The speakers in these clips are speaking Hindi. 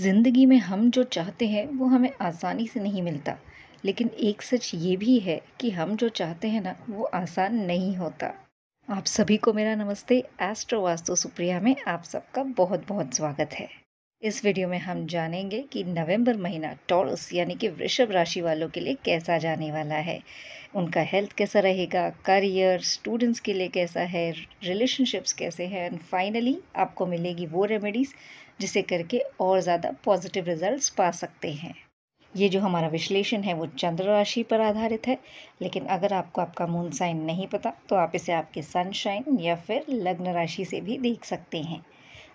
ज़िंदगी में हम जो चाहते हैं वो हमें आसानी से नहीं मिलता लेकिन एक सच ये भी है कि हम जो चाहते हैं ना वो आसान नहीं होता आप सभी को मेरा नमस्ते एस्ट्रो वास्तु सुप्रिया में आप सबका बहुत बहुत स्वागत है इस वीडियो में हम जानेंगे कि नवंबर महीना टॉरस यानी कि वृषभ राशि वालों के लिए कैसा जाने वाला है उनका हेल्थ कैसा रहेगा करियर स्टूडेंट्स के लिए कैसा है रिलेशनशिप्स कैसे हैं एंड फाइनली आपको मिलेगी वो रेमेडीज़ जिसे करके और ज़्यादा पॉजिटिव रिजल्ट्स पा सकते हैं ये जो हमारा विश्लेषण है वो चंद्र राशि पर आधारित है लेकिन अगर आपको आपका मून साइन नहीं पता तो आप इसे आपके सनशाइन या फिर लग्न राशि से भी देख सकते हैं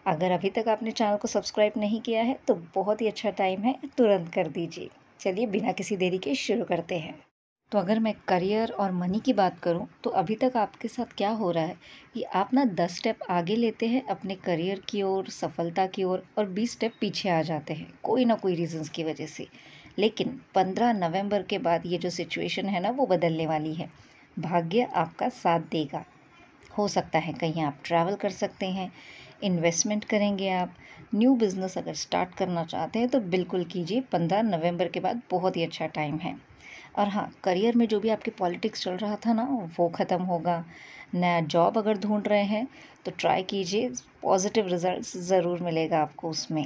अगर अभी तक आपने चैनल को सब्सक्राइब नहीं किया है तो बहुत ही अच्छा टाइम है तुरंत कर दीजिए चलिए बिना किसी देरी के शुरू करते हैं तो अगर मैं करियर और मनी की बात करूं तो अभी तक आपके साथ क्या हो रहा है कि आप ना दस स्टेप आगे लेते हैं अपने करियर की ओर सफलता की ओर और बीस स्टेप पीछे आ जाते हैं कोई ना कोई रीजंस की वजह से लेकिन पंद्रह नवंबर के बाद ये जो सिचुएशन है ना वो बदलने वाली है भाग्य आपका साथ देगा हो सकता है कहीं आप ट्रैवल कर सकते हैं इन्वेस्टमेंट करेंगे आप न्यू बिज़नेस अगर स्टार्ट करना चाहते हैं तो बिल्कुल कीजिए पंद्रह नवंबर के बाद बहुत ही अच्छा टाइम है और हाँ करियर में जो भी आपके पॉलिटिक्स चल रहा था ना वो ख़त्म होगा नया जॉब अगर ढूंढ रहे हैं तो ट्राई कीजिए पॉजिटिव रिजल्ट ज़रूर मिलेगा आपको उसमें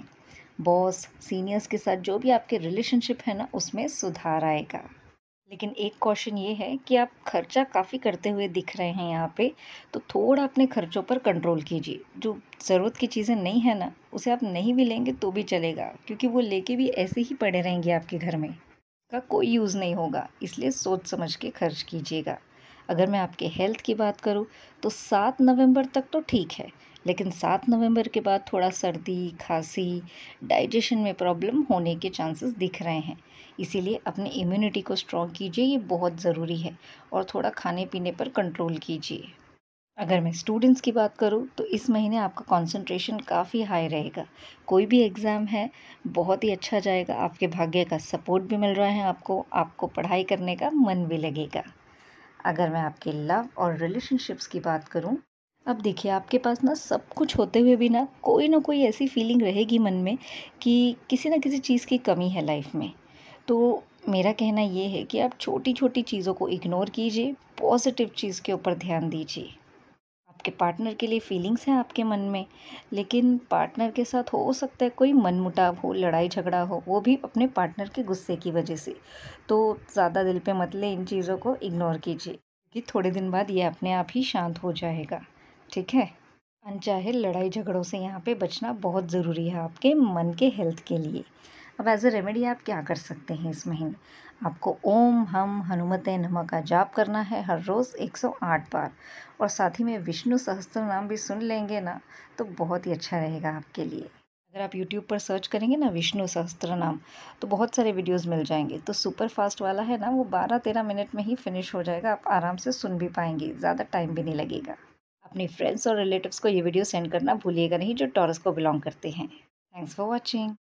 बॉस सीनियर्स के साथ जो भी आपके रिलेशनशिप है ना उसमें सुधार आएगा लेकिन एक क्वेश्चन ये है कि आप खर्चा काफ़ी करते हुए दिख रहे हैं यहाँ पे तो थोड़ा अपने खर्चों पर कंट्रोल कीजिए जो ज़रूरत की चीज़ें नहीं है ना उसे आप नहीं भी लेंगे तो भी चलेगा क्योंकि वो लेके भी ऐसे ही पड़े रहेंगे आपके घर में का कोई यूज़ नहीं होगा इसलिए सोच समझ के खर्च कीजिएगा अगर मैं आपके हेल्थ की बात करूँ तो सात नवंबर तक तो ठीक है लेकिन सात नवंबर के बाद थोड़ा सर्दी खांसी डाइजेशन में प्रॉब्लम होने के चांसेस दिख रहे हैं इसीलिए अपनी इम्यूनिटी को स्ट्रॉन्ग कीजिए ये बहुत ज़रूरी है और थोड़ा खाने पीने पर कंट्रोल कीजिए अगर मैं स्टूडेंट्स की बात करूँ तो इस महीने आपका कंसंट्रेशन काफ़ी हाई रहेगा कोई भी एग्ज़ाम है बहुत ही अच्छा जाएगा आपके भाग्य का सपोर्ट भी मिल रहा है आपको आपको पढ़ाई करने का मन भी लगेगा अगर मैं आपके लव और रिलेशनशिप्स की बात करूँ अब देखिए आपके पास ना सब कुछ होते हुए भी ना कोई ना कोई ऐसी फीलिंग रहेगी मन में कि किसी ना किसी चीज़ की कमी है लाइफ में तो मेरा कहना ये है कि आप छोटी छोटी चीज़ों को इग्नोर कीजिए पॉजिटिव चीज़ के ऊपर ध्यान दीजिए आपके पार्टनर के लिए फीलिंग्स हैं आपके मन में लेकिन पार्टनर के साथ हो सकता है कोई मनमुटाव हो लड़ाई झगड़ा हो वो भी अपने पार्टनर के गुस्से की वजह से तो ज़्यादा दिल पे मत ले इन चीज़ों को इग्नोर कीजिए कि थोड़े दिन बाद ये अपने आप ही शांत हो जाएगा ठीक है अनचाहे लड़ाई झगड़ों से यहाँ पे बचना बहुत ज़रूरी है आपके मन के हेल्थ के लिए अब एज अ रेमेडी आप क्या कर सकते हैं इस महीने आपको ओम हम हनुमत नमः का जाप करना है हर रोज़ 108 बार और साथ ही में विष्णु सहस्त्र नाम भी सुन लेंगे ना तो बहुत ही अच्छा रहेगा आपके लिए अगर आप YouTube पर सर्च करेंगे ना विष्णु सहस्त्र नाम तो बहुत सारे वीडियोस मिल जाएंगे तो सुपर फास्ट वाला है ना वो 12-13 मिनट में ही फिनिश हो जाएगा आप आराम से सुन भी पाएंगे ज़्यादा टाइम भी नहीं लगेगा अपने फ्रेंड्स और रिलेटिव्स को ये वीडियो सेंड करना भूलिएगा नहीं जो टॉरस को बिलोंग करते हैं थैंक्स फॉर वॉचिंग